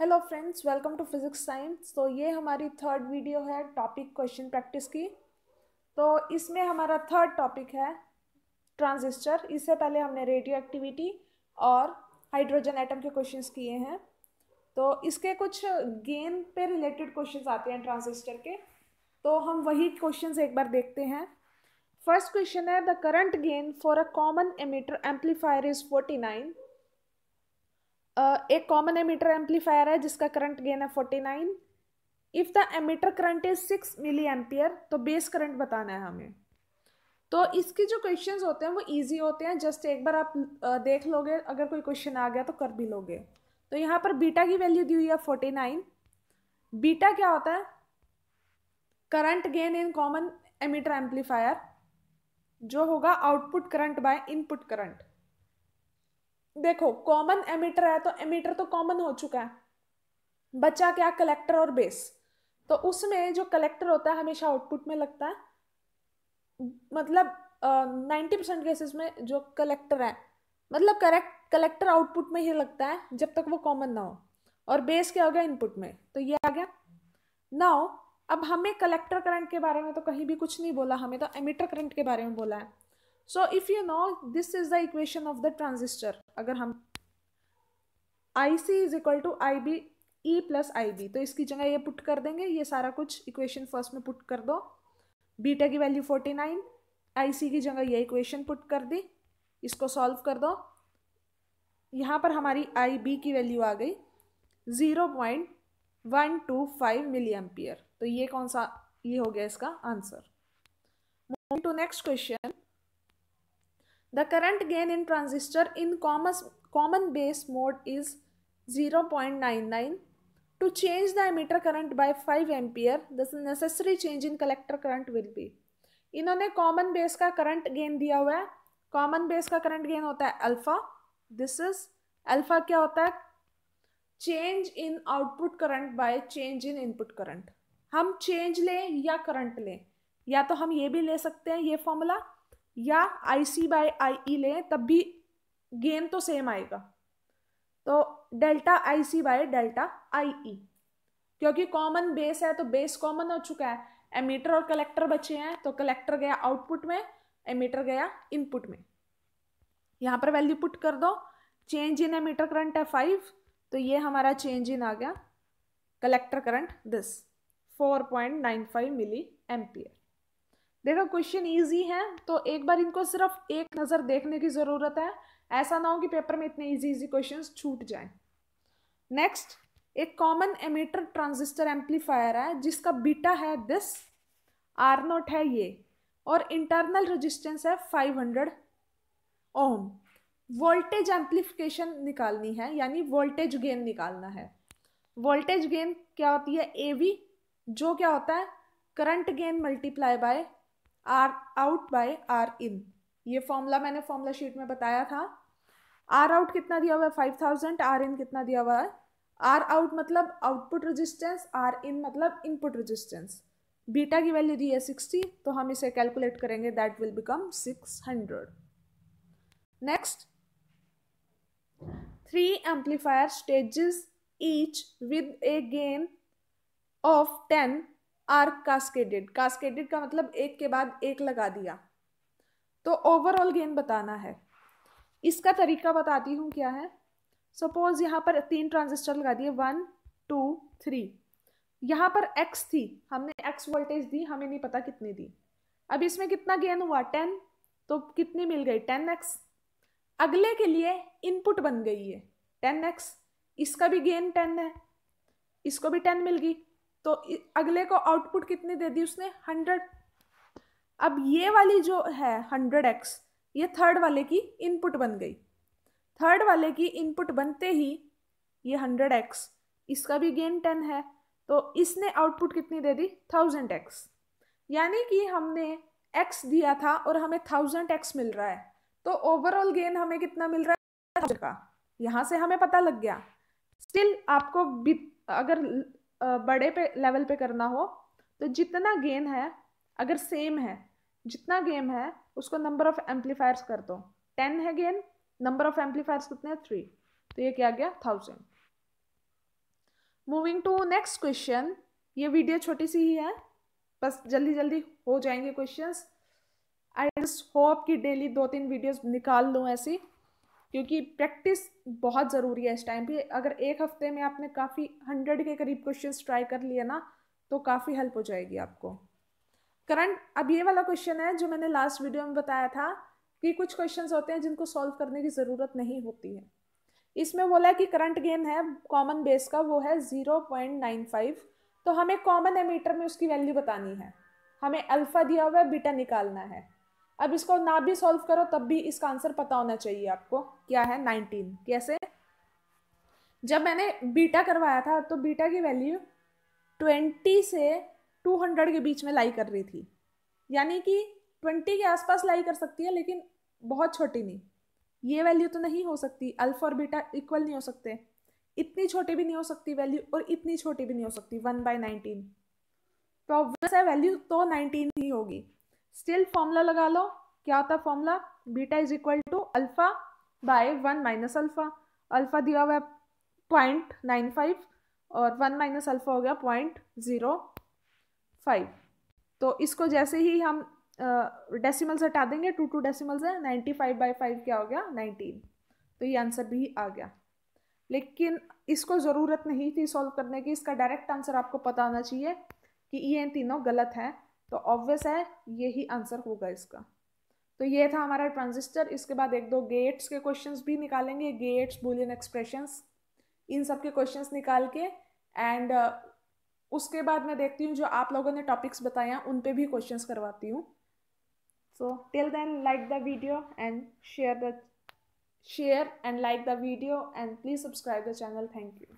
Hello friends welcome to physics science तो ये हमारी थर्ड वीडियो है टॉपिक क्वेश्चन प्रैक्टिस की तो इसमें हमारा थर्ड टॉपिक है ट्रांजिस्टर इससे पहले हमने रेडियो एक्टिविटी और हाइड्रोजन एटम के क्वेश्चंस किए हैं तो इसके कुछ गेन पे रिलेटेड क्वेश्चंस आते हैं ट्रांजिस्टर के तो हम वही क्वेश्चन एक बार देखते हैं फर्स्ट क्वेश्चन है the current gain for a common emitter amplifier is forty nine एक कॉमन एमीटर एम्पलीफायर है जिसका करंट गेन है forty nine if the emitter current is six milli ampere तो बेस करंट बताना है हमें तो इसके जो क्वेश्चंस होते हैं वो इजी होते हैं जस्ट एक बार आप देख लोगे अगर कोई क्वेश्चन आ गया तो कर भी लोगे तो यहाँ पर बीटा की वैल्यू दी हुई है फोर्टी नाइन बीटा क्या होता है current gain in common emitter amplifier जो होगा output current by input current देखो कॉमन एमिटर है तो एमिटर तो कॉमन हो चुका है बचा क्या कलेक्टर और बेस तो उसमें जो कलेक्टर होता है हमेशा आउटपुट में लगता है मतलब नाइन्टी परसेंट केसेस में जो कलेक्टर है मतलब करेक्ट कलेक्टर आउटपुट में ही लगता है जब तक वो कॉमन ना हो और बेस क्या हो गया इनपुट में तो ये आ गया नाउ अब हमें कलेक्टर करंट के बारे में तो कहीं भी कुछ नहीं बोला हमें तो एमिटर करंट के बारे में बोला है so if you know this is the equation of the transistor अगर हम I C is equal to I B E plus I B तो इसकी जगह ये पुट कर देंगे ये सारा कुछ इक्वेशन फर्स्ट में पुट कर दो बीटा की value forty nine I C की जगह ये इक्वेशन पुट कर दी इसको सॉल्व कर दो यहाँ पर हमारी आई बी की वैल्यू आ गई zero point one two five milli ampere तो ये कौन सा ये हो गया इसका answer to next question The current gain in transistor in common base mode is 0.99. To change the emitter current by 5 ampere, the necessary change in collector current will be. इन्होंने common base का current gain दिया हुआ है common base का current gain होता है alpha this is alpha क्या होता है change in output current by change in input current हम चेंज लें या करंट लें या तो हम ये भी ले सकते हैं ये फॉर्मूला या आई सी बाई आई ई लें तब भी गेन तो सेम आएगा तो delta I C by delta I E क्योंकि कॉमन बेस है तो बेस कॉमन हो चुका है एमीटर और कलेक्टर बचे हैं तो कलेक्टर गया आउटपुट में एमीटर गया इनपुट में यहाँ पर वैल्यू पुट कर दो चेंज इन एमीटर करंट है फाइव तो ये हमारा चेंज इन आ गया collector current this four point nine five milli ampere देखो क्वेश्चन इजी है तो एक बार इनको सिर्फ एक नज़र देखने की ज़रूरत है ऐसा ना हो कि पेपर में इतने इजी इजी क्वेश्चंस छूट जाएं नेक्स्ट एक कॉमन एमीटर ट्रांजिस्टर एम्पलीफायर है जिसका बीटा है दिस आर नोट है ये और इंटरनल रजिस्टेंस है हंड्रेड ओम वोल्टेज एम्पलीफिकेशन निकालनी है यानी वोल्टेज गेन निकालना है वोल्टेज गेन क्या होती है ए जो क्या होता है current gain multiply by R out by R in ये फॉर्मूला मैंने फॉर्मूला शीट में बताया था आर आउट कितना दिया हुआ है फाइव थाउजेंड आर इन कितना दिया हुआ है आर आउट मतलब आउटपुट रेजिस्टेंस आर इन मतलब इनपुट रेजिस्टेंस बीटा की वैल्यू दी है सिक्सटी तो हम इसे कैलकुलेट करेंगे that will become six hundred next three amplifier stages each with a gain of ten are cascaded cascaded का मतलब एक के बाद एक लगा दिया तो ओवरऑल गेन बताना है इसका तरीका बताती हूँ क्या है सपोज यहाँ पर तीन ट्रांजिस्टर लगा दिए वन टू थ्री यहाँ पर एक्स थी हमने एक्स वोल्टेज दी हमें नहीं पता कितनी दी अब इसमें कितना गेन हुआ टेन तो कितनी मिल गई टेन एक्स अगले के लिए इनपुट बन गई है टेन एक्स इसका भी गेन टेन है इसको भी टेन मिल गई तो अगले को आउटपुट कितनी दे दी उसने हंड्रेड अब ये वाली जो है हंड्रेड एक्स ये थर्ड वाले की इनपुट बन गई थर्ड वाले की इनपुट बनते ही ये हंड्रेड एक्स इसका भी गेन टेन है तो इसने आउटपुट कितनी दे दी थाउजेंड एक्स यानी कि हमने एक्स दिया था और हमें थाउजेंड एक्स मिल रहा है तो ओवरऑल गेन हमें कितना मिल रहा है का यहाँ से हमें पता लग गया स्टिल आपको अगर बड़े पे लेवल पे करना हो तो जितना गेन है अगर सेम है जितना गेम है उसको नंबर ऑफ एम्पलीफायर्स कर दो टेन है गेन नंबर ऑफ एम्पलीफायर्स कितने हैं थ्री तो ये क्या गया thousand moving to next question ये वीडियो छोटी सी ही है बस जल्दी जल्दी हो जाएंगे क्वेश्चंस आई जस्ट होप कि डेली दो तीन वीडियोस निकाल लूँ ऐसी क्योंकि प्रैक्टिस बहुत ज़रूरी है इस टाइम पे अगर एक हफ्ते में आपने काफ़ी हंड्रेड के करीब क्वेश्चन ट्राई कर लिए ना तो काफ़ी हेल्प हो जाएगी आपको करंट अब ये वाला क्वेश्चन है जो मैंने लास्ट वीडियो में बताया था कि कुछ क्वेश्चन होते हैं जिनको सॉल्व करने की ज़रूरत नहीं होती है इसमें बोला है कि करंट गेन है कॉमन बेस का वो है ज़ीरो पॉइंट नाइन फाइव तो हमें कॉमन एमीटर में उसकी वैल्यू बतानी है हमें अल्फ़ा दिया हुआ है बीटा निकालना है अब इसको ना भी सॉल्व करो तब भी इसका आंसर पता होना चाहिए आपको क्या है नाइनटीन कैसे जब मैंने बीटा करवाया था तो बीटा की वैल्यू ट्वेंटी से टू हंड्रेड के बीच में लाई कर रही थी यानी कि ट्वेंटी के आसपास लाई कर सकती है लेकिन बहुत छोटी नहीं ये वैल्यू तो नहीं हो सकती अल्फा और बीटा इक्वल नहीं हो सकते इतनी छोटी भी नहीं हो सकती वैल्यू और इतनी छोटी भी नहीं हो सकती वन बाई नाइनटीन तो है वैल्यू तो नाइनटीन ही होगी स्टिल फॉर्मूला लगा लो क्या होता है formula beta is equal to alpha by one minus alpha alpha दिया हुआ है पॉइंट नाइन फाइव और वन माइनस अल्फा हो गया पॉइंट ज़ीरो फाइव तो इसको जैसे ही हम डेसिमल्स हटा देंगे टू टू डेसिमल्स है नाइन्टी फाइव बाई फाइव क्या हो गया नाइनटीन तो ये आंसर भी आ गया लेकिन इसको ज़रूरत नहीं थी सॉल्व करने की इसका डायरेक्ट आंसर आपको पता होना चाहिए कि ये तीनों गलत हैं तो ऑब्वियस है यही आंसर होगा इसका तो ये था हमारा ट्रांजिस्टर इसके बाद एक दो गेट्स के क्वेश्चन भी निकालेंगे गेट्स बुलियन एक्सप्रेशंस इन सब के क्वेश्चन निकाल के एंड uh, उसके बाद मैं देखती हूँ जो आप लोगों ने टॉपिक्स बताया उन पे भी क्वेश्चंस करवाती हूँ so till then like the video and share the share and like the video and please subscribe the channel thank you